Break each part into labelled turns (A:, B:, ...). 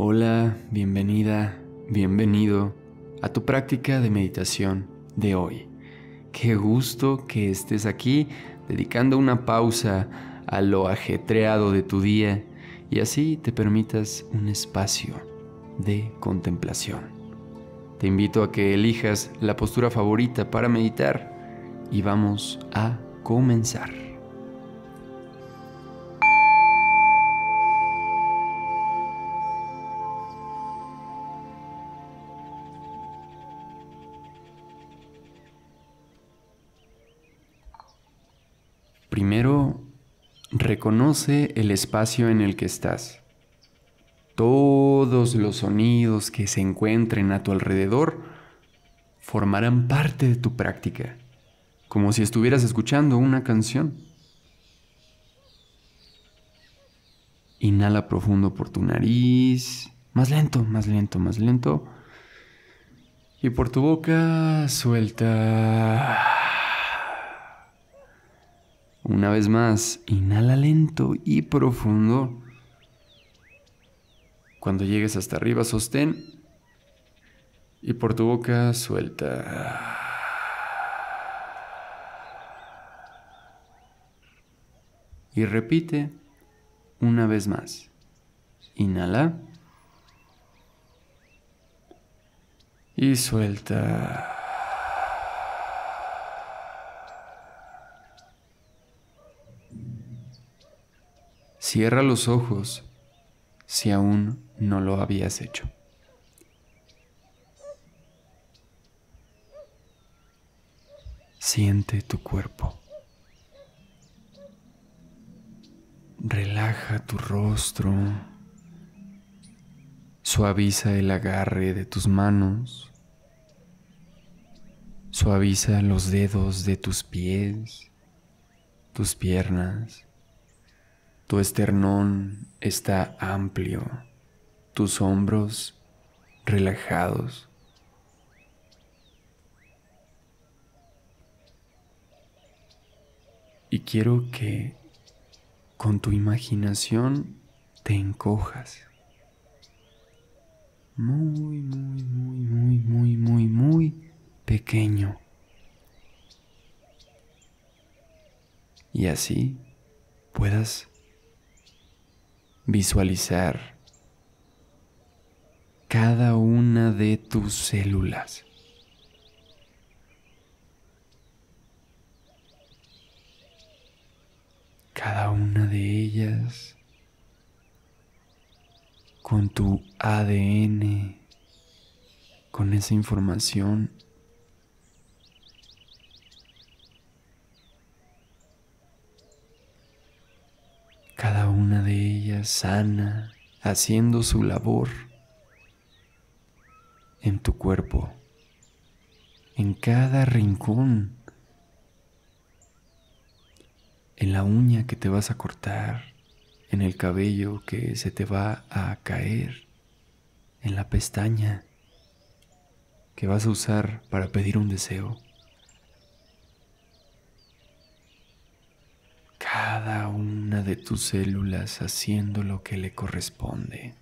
A: Hola, bienvenida, bienvenido a tu práctica de meditación de hoy. Qué gusto que estés aquí dedicando una pausa a lo ajetreado de tu día y así te permitas un espacio de contemplación. Te invito a que elijas la postura favorita para meditar y vamos a comenzar. reconoce el espacio en el que estás. Todos los sonidos que se encuentren a tu alrededor formarán parte de tu práctica, como si estuvieras escuchando una canción. Inhala profundo por tu nariz, más lento, más lento, más lento. Y por tu boca suelta. Una vez más, inhala lento y profundo. Cuando llegues hasta arriba, sostén y por tu boca suelta. Y repite una vez más. Inhala. Y suelta. Cierra los ojos si aún no lo habías hecho. Siente tu cuerpo. Relaja tu rostro. Suaviza el agarre de tus manos. Suaviza los dedos de tus pies, tus piernas tu esternón está amplio, tus hombros relajados. Y quiero que con tu imaginación te encojas. Muy, muy, muy, muy, muy, muy, muy pequeño. Y así puedas visualizar cada una de tus células. Cada una de ellas con tu ADN, con esa información sana haciendo su labor en tu cuerpo, en cada rincón, en la uña que te vas a cortar, en el cabello que se te va a caer, en la pestaña que vas a usar para pedir un deseo. cada una de tus células haciendo lo que le corresponde.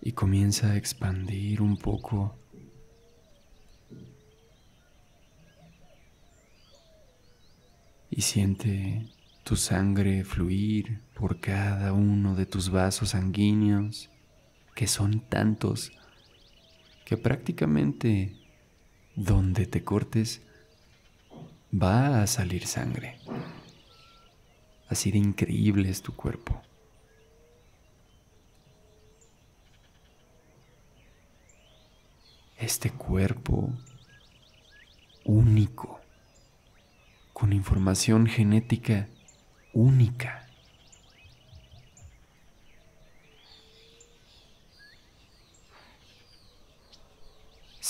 A: Y comienza a expandir un poco y siente tu sangre fluir por cada uno de tus vasos sanguíneos que son tantos, que prácticamente donde te cortes va a salir sangre. Así de increíble es tu cuerpo. Este cuerpo único, con información genética única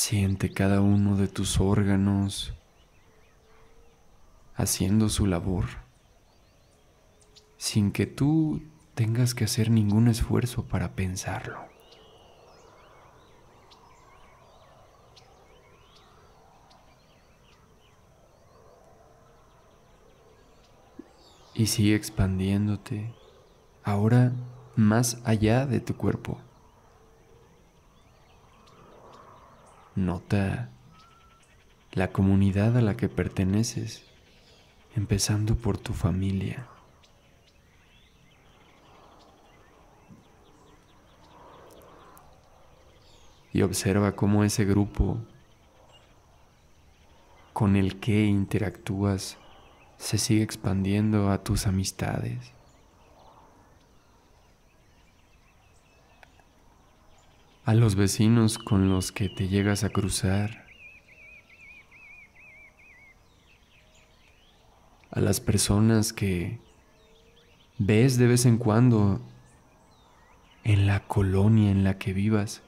A: Siente cada uno de tus órganos haciendo su labor, sin que tú tengas que hacer ningún esfuerzo para pensarlo. Y sigue expandiéndote ahora más allá de tu cuerpo. Nota la comunidad a la que perteneces, empezando por tu familia. Y observa cómo ese grupo con el que interactúas se sigue expandiendo a tus amistades. a los vecinos con los que te llegas a cruzar, a las personas que ves de vez en cuando en la colonia en la que vivas,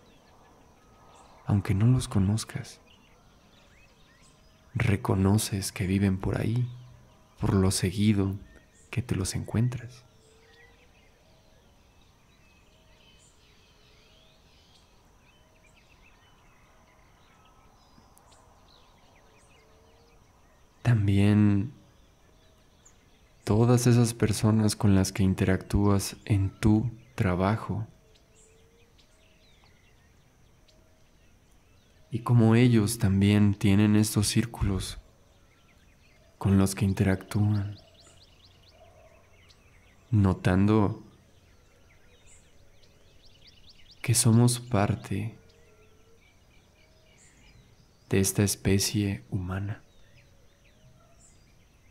A: aunque no los conozcas. Reconoces que viven por ahí, por lo seguido que te los encuentras. también todas esas personas con las que interactúas en tu trabajo y como ellos también tienen estos círculos con los que interactúan, notando que somos parte de esta especie humana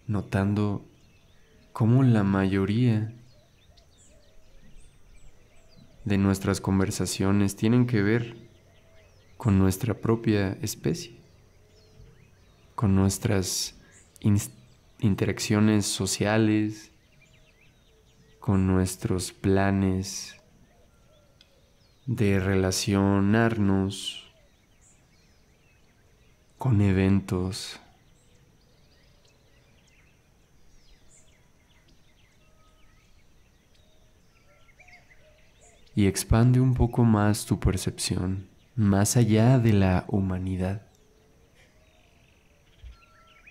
A: notando cómo la mayoría de nuestras conversaciones tienen que ver con nuestra propia especie, con nuestras interacciones sociales, con nuestros planes de relacionarnos con eventos y expande un poco más tu percepción, más allá de la humanidad.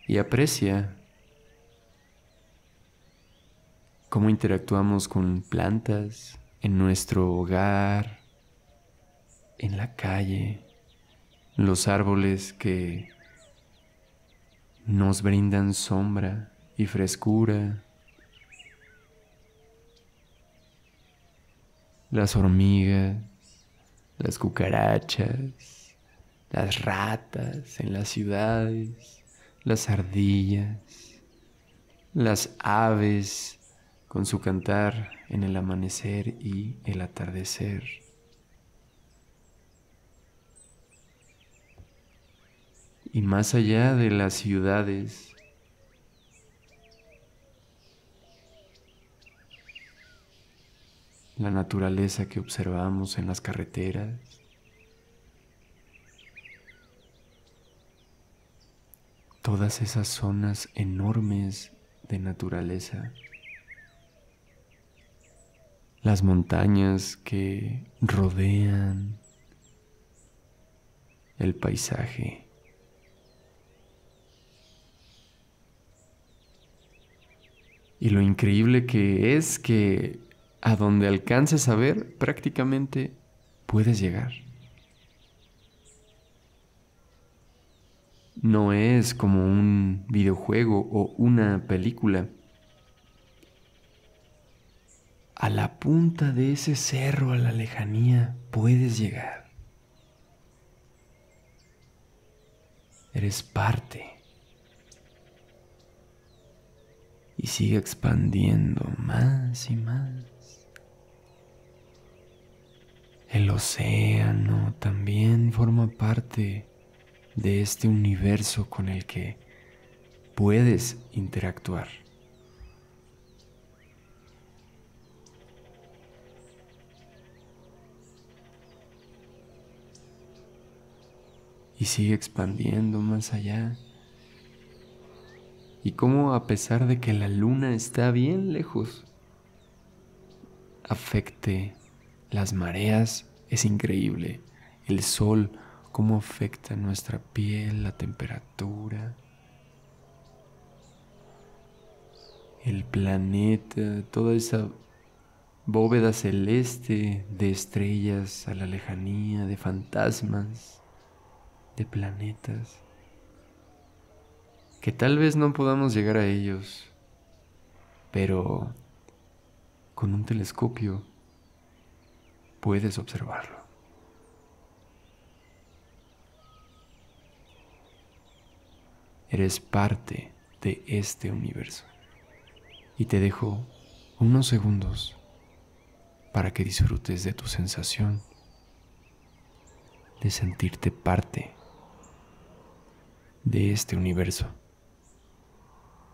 A: Y aprecia cómo interactuamos con plantas en nuestro hogar, en la calle, los árboles que nos brindan sombra y frescura las hormigas, las cucarachas, las ratas en las ciudades, las ardillas, las aves con su cantar en el amanecer y el atardecer. Y más allá de las ciudades, la naturaleza que observamos en las carreteras, todas esas zonas enormes de naturaleza, las montañas que rodean el paisaje. Y lo increíble que es que a donde alcances a ver, prácticamente puedes llegar. No es como un videojuego o una película. A la punta de ese cerro, a la lejanía, puedes llegar. Eres parte. Y sigue expandiendo más y más. El océano también forma parte de este universo con el que puedes interactuar. Y sigue expandiendo más allá. Y cómo a pesar de que la luna está bien lejos, afecte las mareas, es increíble. El sol, cómo afecta nuestra piel, la temperatura. El planeta, toda esa bóveda celeste de estrellas a la lejanía, de fantasmas, de planetas, que tal vez no podamos llegar a ellos, pero con un telescopio puedes observarlo. Eres parte de este universo. Y te dejo unos segundos para que disfrutes de tu sensación de sentirte parte de este universo,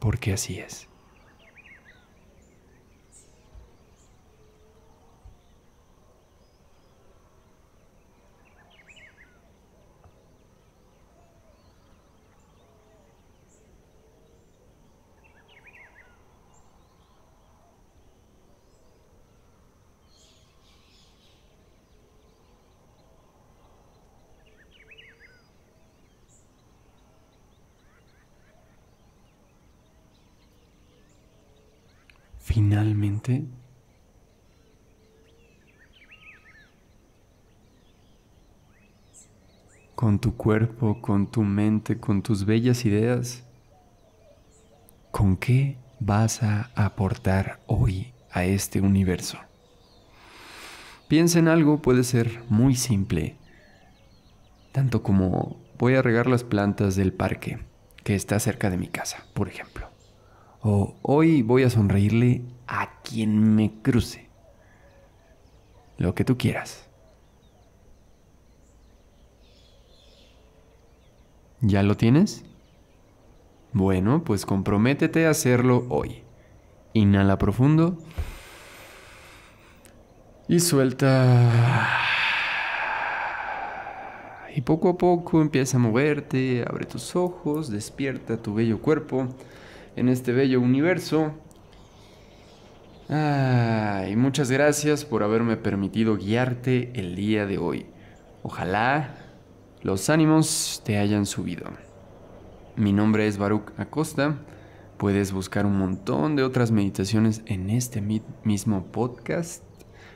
A: porque así es. Finalmente con tu cuerpo, con tu mente, con tus bellas ideas. ¿Con qué vas a aportar hoy a este universo? Piensa en algo, puede ser muy simple, tanto como voy a regar las plantas del parque que está cerca de mi casa, por ejemplo o hoy voy a sonreírle a quien me cruce. Lo que tú quieras. ¿Ya lo tienes? Bueno, pues comprométete a hacerlo hoy. Inhala profundo. Y suelta. Y poco a poco empieza a moverte, abre tus ojos, despierta tu bello cuerpo en este bello universo. y muchas gracias por haberme permitido guiarte el día de hoy. Ojalá los ánimos te hayan subido. Mi nombre es Baruch Acosta. Puedes buscar un montón de otras meditaciones en este mismo podcast.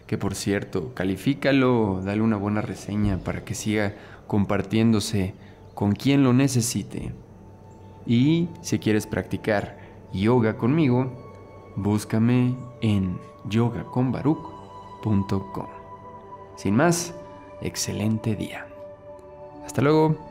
A: Que por cierto, califícalo, dale una buena reseña para que siga compartiéndose con quien lo necesite. Y si quieres practicar yoga conmigo, búscame en yogaconbaruk.com. Sin más, excelente día. Hasta luego.